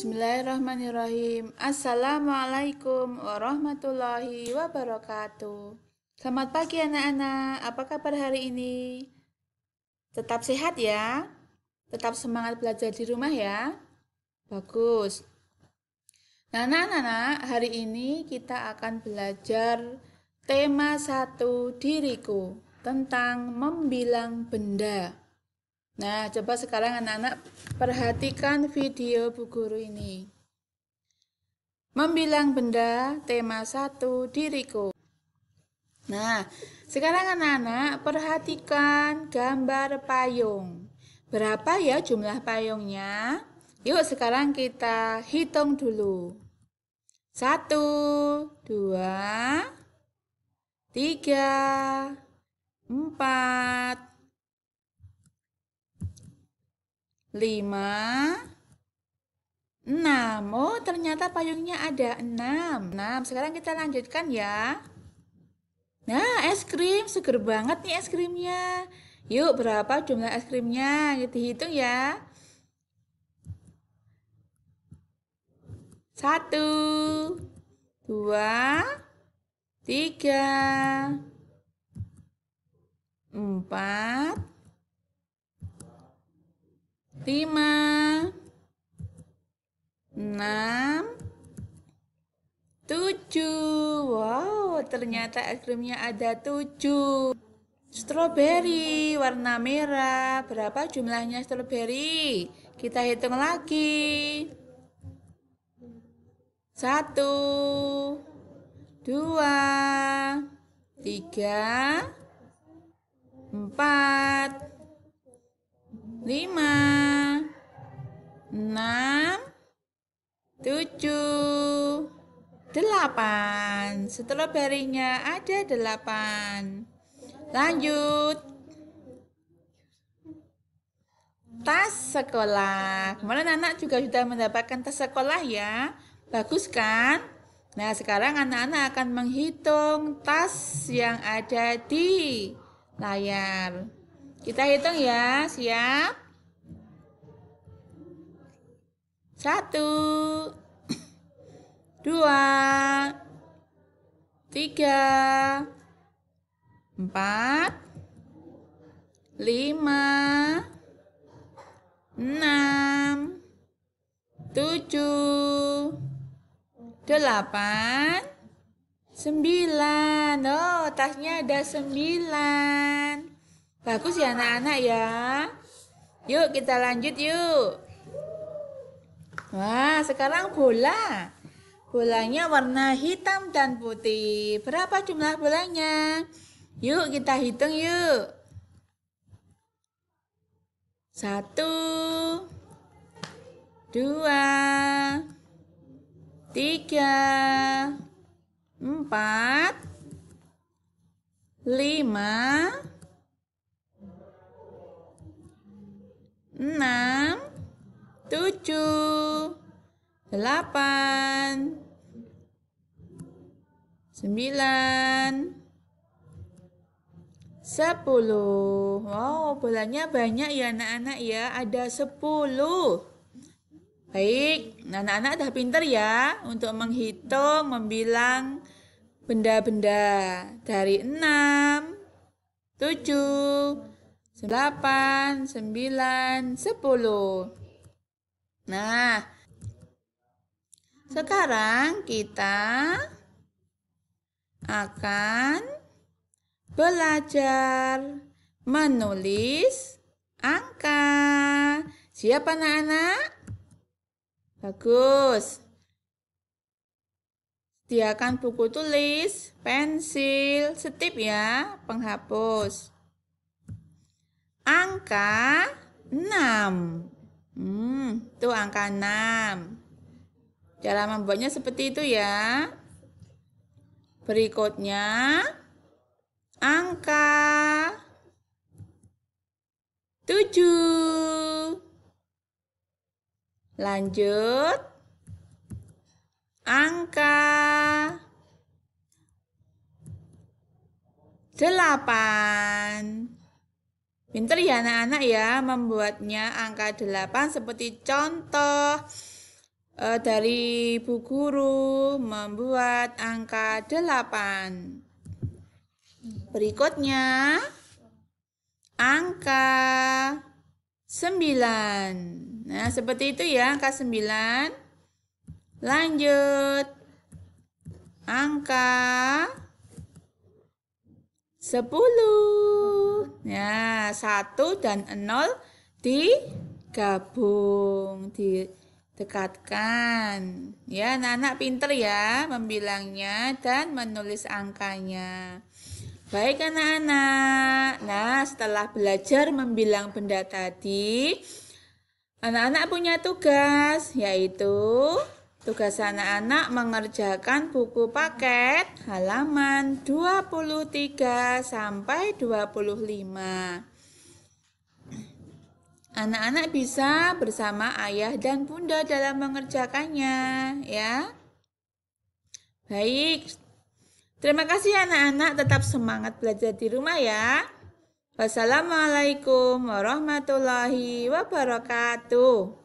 Bismillahirrahmanirrahim. Assalamualaikum warahmatullahi wabarakatuh. Selamat pagi anak-anak. Apa kabar hari ini? Tetap sehat ya? Tetap semangat belajar di rumah ya? Bagus. Nah, anak-anak, hari ini kita akan belajar tema satu diriku tentang membilang benda. Nah, coba sekarang anak-anak perhatikan video Bu Guru ini. Membilang benda, tema 1, diriku. Nah, sekarang anak-anak perhatikan gambar payung. Berapa ya jumlah payungnya? Yuk sekarang kita hitung dulu. Satu, dua, tiga, empat, 5 6 Oh, ternyata payungnya ada 6 Enam. Sekarang kita lanjutkan ya. Nah, es krim. Seger banget nih es krimnya. Yuk, berapa jumlah es krimnya? kita gitu, hitung ya. Satu, dua, tiga, empat, lima, enam, tujuh. Wow, ternyata es krimnya ada tujuh. Strawberry warna merah. Berapa jumlahnya strawberry? Kita hitung lagi. Satu, dua, tiga, empat, lima enam, tujuh, delapan. Setelah barinya ada 8 Lanjut. Tas sekolah. Kemarin anak juga sudah mendapatkan tas sekolah ya. Bagus kan? Nah, sekarang anak-anak akan menghitung tas yang ada di layar. Kita hitung ya, siap? Satu, dua, tiga, empat, lima, enam, tujuh, delapan, sembilan. Oh, tasnya ada sembilan. Bagus ya anak-anak ya. Yuk kita lanjut yuk. Wah, sekarang bola. Bolanya warna hitam dan putih. Berapa jumlah bolanya? Yuk kita hitung yuk. Satu, dua, tiga, empat, lima, enam, tujuh, delapan, sembilan, sepuluh. Wow, bolanya banyak ya anak-anak ya. Ada sepuluh. Baik, anak-anak dah pinter ya untuk menghitung, membilang benda-benda dari enam, tujuh, delapan, sembilan, sepuluh. Nah, sekarang kita akan belajar menulis angka. Siap anak-anak? Bagus. Sediakan buku tulis, pensil, setip ya, penghapus. Angka 6. Hmm, itu angka 6. Cara membuatnya seperti itu ya. Berikutnya angka 7. Lanjut angka 8. Pinter ya anak-anak ya membuatnya angka 8 seperti contoh e, dari Bu Guru membuat angka 8. Berikutnya angka 9. Nah, seperti itu ya angka 9. Lanjut. Angka sepuluh. Ya, satu dan nol digabung, didekatkan. Ya, anak-anak pinter ya membilangnya dan menulis angkanya. Baik anak-anak. Nah, setelah belajar membilang benda tadi, anak-anak punya tugas yaitu Tugas anak-anak mengerjakan buku paket halaman 23 sampai 25. Anak-anak bisa bersama ayah dan bunda dalam mengerjakannya, ya. Baik. Terima kasih anak-anak, tetap semangat belajar di rumah ya. Wassalamualaikum warahmatullahi wabarakatuh.